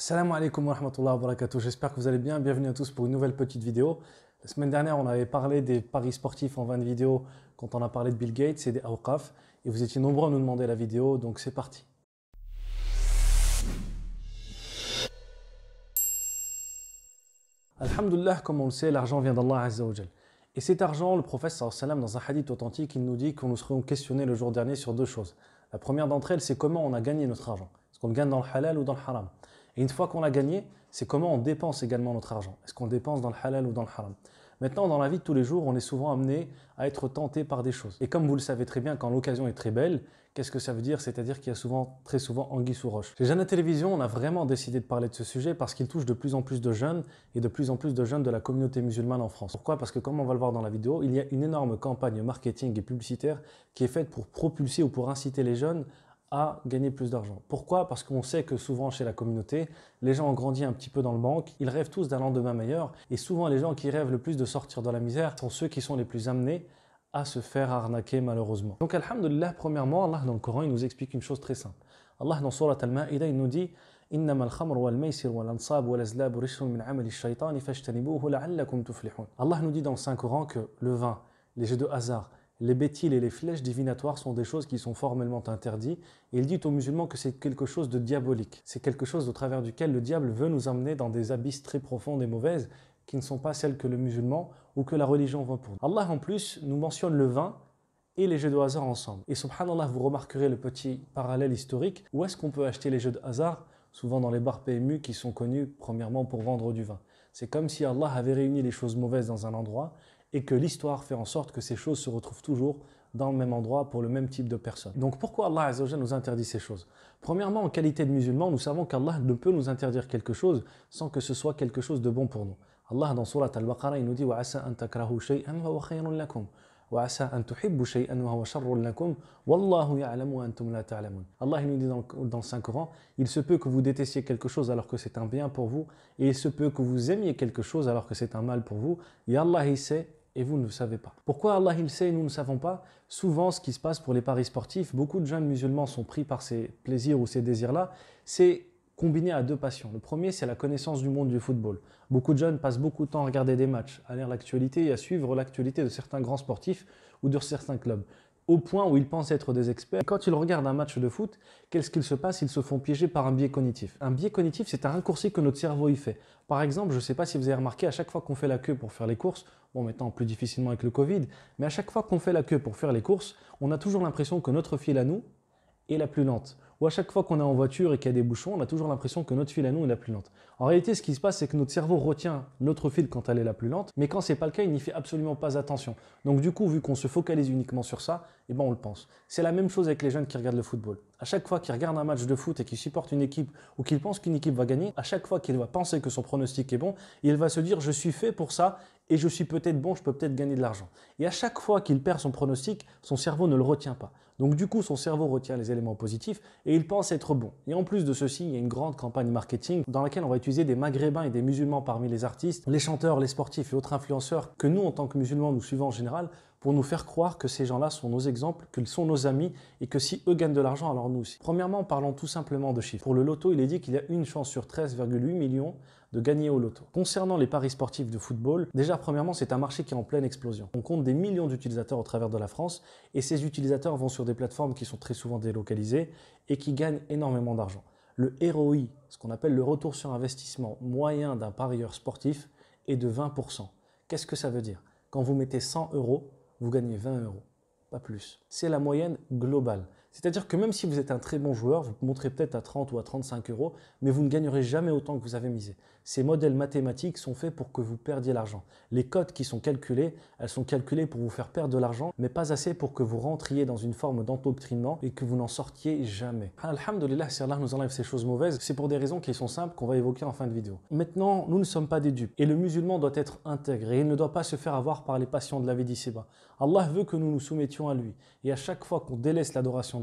Salam alaikum wa rahmatullahi wa barakatuh. J'espère que vous allez bien. Bienvenue à tous pour une nouvelle petite vidéo. La semaine dernière, on avait parlé des paris sportifs en 20 vidéos quand on a parlé de Bill Gates et des Awqaf. Et vous étiez nombreux à nous demander la vidéo, donc c'est parti. Alhamdulillah, comme on le sait, l'argent vient d'Allah Azzawajal. Et cet argent, le prophète Salam dans un hadith authentique, il nous dit qu'on nous serons questionnés le jour dernier sur deux choses. La première d'entre elles, c'est comment on a gagné notre argent. Est-ce qu'on le gagne dans le halal ou dans le haram et une fois qu'on l'a gagné, c'est comment on dépense également notre argent. Est-ce qu'on dépense dans le halal ou dans le haram Maintenant, dans la vie de tous les jours, on est souvent amené à être tenté par des choses. Et comme vous le savez très bien, quand l'occasion est très belle, qu'est-ce que ça veut dire C'est-à-dire qu'il y a souvent, très souvent, anguille sous roche. Chez jeunes à Télévision, on a vraiment décidé de parler de ce sujet parce qu'il touche de plus en plus de jeunes et de plus en plus de jeunes de la communauté musulmane en France. Pourquoi Parce que, comme on va le voir dans la vidéo, il y a une énorme campagne marketing et publicitaire qui est faite pour propulser ou pour inciter les jeunes à gagner plus d'argent. Pourquoi Parce qu'on sait que souvent chez la communauté, les gens ont grandi un petit peu dans le manque, ils rêvent tous d'un lendemain meilleur, et souvent les gens qui rêvent le plus de sortir de la misère sont ceux qui sont les plus amenés à se faire arnaquer malheureusement. Donc alhamdulillah, premièrement, Allah dans le Coran, il nous explique une chose très simple. Allah dans Al-Ma'ida, nous dit « Allah nous dit dans le Saint-Coran que le vin, les jeux de hasard, les bétiles et les flèches divinatoires sont des choses qui sont formellement interdites, et il dit aux musulmans que c'est quelque chose de diabolique. C'est quelque chose au travers duquel le diable veut nous amener dans des abysses très profondes et mauvaises, qui ne sont pas celles que le musulman ou que la religion veut pour nous. Allah en plus nous mentionne le vin et les jeux de hasard ensemble. Et subhanallah, vous remarquerez le petit parallèle historique, où est-ce qu'on peut acheter les jeux de hasard Souvent dans les bars PMU qui sont connus premièrement pour vendre du vin. C'est comme si Allah avait réuni les choses mauvaises dans un endroit et que l'histoire fait en sorte que ces choses se retrouvent toujours dans le même endroit pour le même type de personne. Donc pourquoi Allah nous interdit ces choses Premièrement, en qualité de musulmans, nous savons qu'Allah ne peut nous interdire quelque chose sans que ce soit quelque chose de bon pour nous. Allah dans Surat Al-Baqarah, il nous dit Allah nous dit dans, le Saint-Coran Il se peut que vous détestiez quelque chose alors que c'est un bien pour vous et il se peut que vous aimiez quelque chose alors que c'est un mal pour vous et Allah sait et vous ne le savez pas. Pourquoi Allah il sait et nous ne savons pas Souvent, ce qui se passe pour les paris sportifs, beaucoup de jeunes musulmans sont pris par ces plaisirs ou ces désirs-là, c'est combiné à deux passions. Le premier, c'est la connaissance du monde du football. Beaucoup de jeunes passent beaucoup de temps à regarder des matchs, à lire l'actualité et à suivre l'actualité de certains grands sportifs ou de certains clubs au point où ils pensent être des experts. quand ils regardent un match de foot, qu'est-ce qu'il se passe Ils se font piéger par un biais cognitif. Un biais cognitif, c'est un raccourci que notre cerveau y fait. Par exemple, je ne sais pas si vous avez remarqué, à chaque fois qu'on fait la queue pour faire les courses, bon maintenant plus difficilement avec le Covid, mais à chaque fois qu'on fait la queue pour faire les courses, on a toujours l'impression que notre fil à nous est la plus lente. Ou à chaque fois qu'on est en voiture et qu'il y a des bouchons, on a toujours l'impression que notre fil à nous est la plus lente. En réalité, ce qui se passe, c'est que notre cerveau retient notre fil quand elle est la plus lente, mais quand c'est pas le cas, il n'y fait absolument pas attention. Donc du coup, vu qu'on se focalise uniquement sur ça, eh ben on le pense. C'est la même chose avec les jeunes qui regardent le football. À chaque fois qu'ils regardent un match de foot et qu'ils supportent une équipe ou qu'ils pensent qu'une équipe va gagner, à chaque fois qu'il va penser que son pronostic est bon, il va se dire je suis fait pour ça et je suis peut-être bon, je peux peut-être gagner de l'argent. Et à chaque fois qu'il perd son pronostic, son cerveau ne le retient pas. Donc du coup, son cerveau retient les éléments positifs et il pense être bon. Et en plus de ceci, il y a une grande campagne marketing dans laquelle on va utiliser des maghrébins et des musulmans parmi les artistes, les chanteurs, les sportifs et autres influenceurs que nous, en tant que musulmans, nous suivons en général pour nous faire croire que ces gens-là sont nos exemples, qu'ils sont nos amis et que si eux gagnent de l'argent, alors nous aussi. Premièrement, parlons tout simplement de chiffres. Pour le loto, il est dit qu'il y a une chance sur 13,8 millions de gagner au loto. Concernant les paris sportifs de football, déjà premièrement, c'est un marché qui est en pleine explosion. On compte des millions d'utilisateurs au travers de la France et ces utilisateurs vont sur des plateformes qui sont très souvent délocalisées et qui gagnent énormément d'argent. Le ROI, ce qu'on appelle le retour sur investissement moyen d'un parieur sportif, est de 20%. Qu'est-ce que ça veut dire Quand vous mettez 100 euros, vous gagnez 20 euros, pas plus. C'est la moyenne globale. C'est-à-dire que même si vous êtes un très bon joueur, vous montrez peut-être à 30 ou à 35 euros, mais vous ne gagnerez jamais autant que vous avez misé. Ces modèles mathématiques sont faits pour que vous perdiez l'argent. Les cotes qui sont calculées, elles sont calculées pour vous faire perdre de l'argent, mais pas assez pour que vous rentriez dans une forme d'endoctrinement et que vous n'en sortiez jamais. Alhamdulillah, si Allah nous enlève ces choses mauvaises, c'est pour des raisons qui sont simples qu'on va évoquer en fin de vidéo. Maintenant, nous ne sommes pas des dupes et le musulman doit être intègre et il ne doit pas se faire avoir par les passions de la vie d'ici-bas. Allah veut que nous nous soumettions à lui et à chaque fois qu'on délaisse l'adoration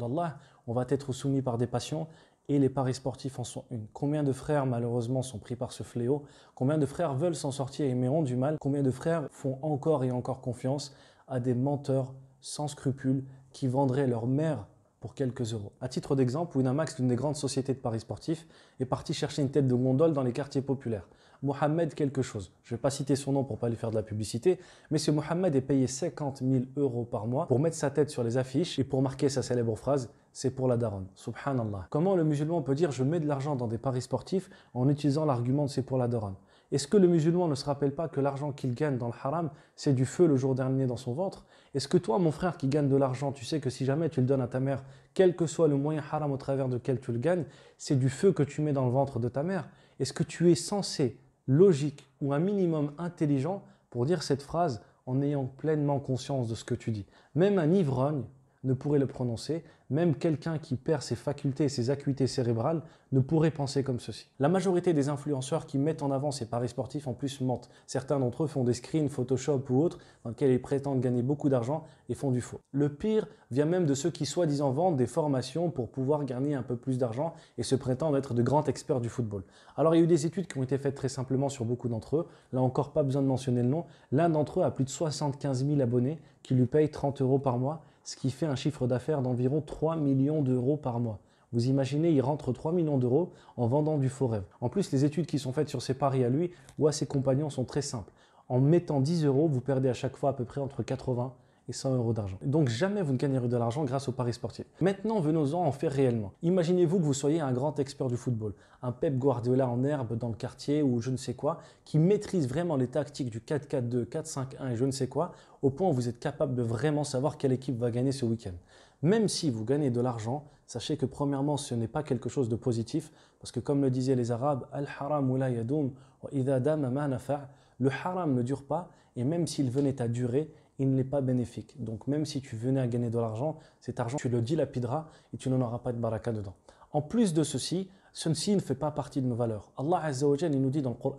on va être soumis par des passions et les paris sportifs en sont une. Combien de frères malheureusement sont pris par ce fléau Combien de frères veulent s'en sortir et mais du mal Combien de frères font encore et encore confiance à des menteurs sans scrupules qui vendraient leur mère pour quelques euros À titre d'exemple, Winamax, d'une des grandes sociétés de paris sportifs, est partie chercher une tête de gondole dans les quartiers populaires. Mohamed quelque chose. Je ne vais pas citer son nom pour pas lui faire de la publicité, mais ce Mohamed est payé 50 000 euros par mois pour mettre sa tête sur les affiches et pour marquer sa célèbre phrase c'est pour la daronne. Subhanallah. Comment le musulman peut dire je mets de l'argent dans des paris sportifs en utilisant l'argument de c'est pour la daronne est-ce que le musulman ne se rappelle pas que l'argent qu'il gagne dans le haram, c'est du feu le jour dernier dans son ventre Est-ce que toi, mon frère qui gagne de l'argent, tu sais que si jamais tu le donnes à ta mère, quel que soit le moyen haram au travers duquel tu le gagnes, c'est du feu que tu mets dans le ventre de ta mère Est-ce que tu es censé logique ou un minimum intelligent pour dire cette phrase en ayant pleinement conscience de ce que tu dis. Même un ivrogne ne pourrait le prononcer, même quelqu'un qui perd ses facultés et ses acuités cérébrales ne pourrait penser comme ceci. La majorité des influenceurs qui mettent en avant ces paris sportifs en plus mentent. Certains d'entre eux font des screens Photoshop ou autres dans lesquels ils prétendent gagner beaucoup d'argent et font du faux. Le pire vient même de ceux qui soi-disant vendent des formations pour pouvoir gagner un peu plus d'argent et se prétendent être de grands experts du football. Alors il y a eu des études qui ont été faites très simplement sur beaucoup d'entre eux. Là encore, pas besoin de mentionner le nom. L'un d'entre eux a plus de 75 000 abonnés qui lui payent 30 euros par mois ce qui fait un chiffre d'affaires d'environ 3 millions d'euros par mois. Vous imaginez, il rentre 3 millions d'euros en vendant du faux rêve. En plus, les études qui sont faites sur ses paris à lui ou à ses compagnons sont très simples. En mettant 10 euros, vous perdez à chaque fois à peu près entre 80 et 100 euros d'argent. Donc jamais vous ne gagnerez de l'argent grâce au paris sportif. Maintenant, venons-en en faire réellement. Imaginez-vous que vous soyez un grand expert du football, un Pep Guardiola en herbe dans le quartier ou je ne sais quoi, qui maîtrise vraiment les tactiques du 4-4-2, 4-5-1 et je ne sais quoi, au point où vous êtes capable de vraiment savoir quelle équipe va gagner ce week-end. Même si vous gagnez de l'argent, sachez que premièrement, ce n'est pas quelque chose de positif, parce que comme le disaient les Arabes, Al-Haram wa le haram ne dure pas, et même s'il venait à durer, il l'est pas bénéfique. Donc même si tu venais à gagner de l'argent, cet argent, tu le dilapideras et tu n'en auras pas de baraka dedans. En plus de ceci, ceci ne fait pas partie de nos valeurs. Allah Azza il nous dit dans le Coran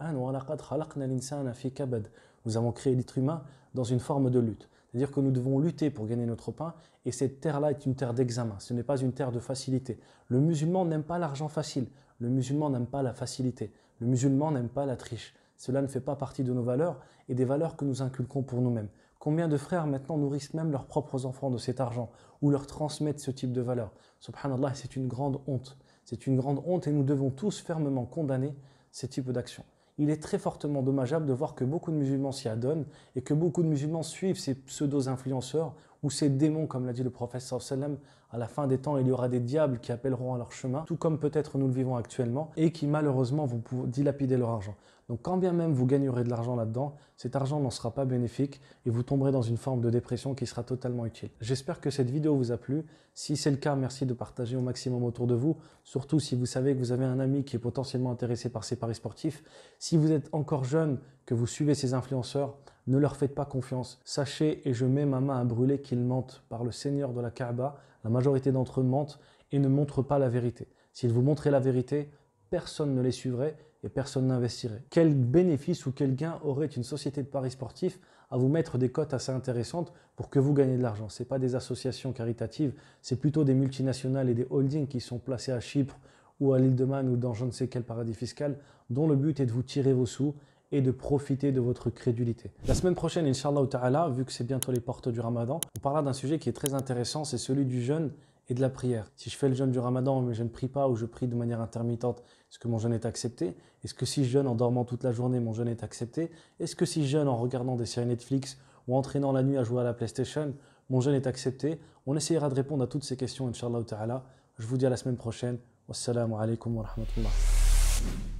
Nous avons créé l'être humain dans une forme de lutte. C'est-à-dire que nous devons lutter pour gagner notre pain et cette terre-là est une terre d'examen, ce n'est pas une terre de facilité. Le musulman n'aime pas l'argent facile, le musulman n'aime pas la facilité, le musulman n'aime pas la triche. Cela ne fait pas partie de nos valeurs et des valeurs que nous inculquons pour nous-mêmes. Combien de frères maintenant nourrissent même leurs propres enfants de cet argent ou leur transmettent ce type de valeur Subhanallah, c'est une grande honte. C'est une grande honte et nous devons tous fermement condamner ces types d'actions. Il est très fortement dommageable de voir que beaucoup de musulmans s'y adonnent et que beaucoup de musulmans suivent ces pseudo-influenceurs ou ces démons, comme l'a dit le prophète sallam. À la fin des temps, il y aura des diables qui appelleront à leur chemin, tout comme peut-être nous le vivons actuellement, et qui malheureusement vont dilapider leur argent. Donc quand bien même vous gagnerez de l'argent là-dedans, cet argent n'en sera pas bénéfique et vous tomberez dans une forme de dépression qui sera totalement utile. J'espère que cette vidéo vous a plu. Si c'est le cas, merci de partager au maximum autour de vous, surtout si vous savez que vous avez un ami qui est potentiellement intéressé par ces paris sportifs. Si vous êtes encore jeune, que vous suivez ces influenceurs, ne leur faites pas confiance. Sachez, et je mets ma main à brûler, qu'ils mentent par le Seigneur de la Kaaba. La majorité d'entre eux mentent et ne montrent pas la vérité. S'ils vous montraient la vérité, personne ne les suivrait et personne n'investirait. Quel bénéfice ou quel gain aurait une société de paris sportifs à vous mettre des cotes assez intéressantes pour que vous gagnez de l'argent Ce n'est pas des associations caritatives, c'est plutôt des multinationales et des holdings qui sont placés à Chypre ou à l'île de Man ou dans je ne sais quel paradis fiscal, dont le but est de vous tirer vos sous et de profiter de votre crédulité. La semaine prochaine, Inch'Allah Ta'ala, vu que c'est bientôt les portes du ramadan, on parlera d'un sujet qui est très intéressant, c'est celui du jeûne et de la prière. Si je fais le jeûne du ramadan mais je ne prie pas ou je prie de manière intermittente, est-ce que mon jeûne est accepté Est-ce que si je jeûne en dormant toute la journée, mon jeûne est accepté Est-ce que si je jeûne en regardant des séries Netflix ou en traînant la nuit à jouer à la PlayStation, mon jeûne est accepté On essayera de répondre à toutes ces questions, Inch'Allah Ta'ala. Je vous dis à la semaine prochaine. Wassalamu alaikum wa rahmatullah.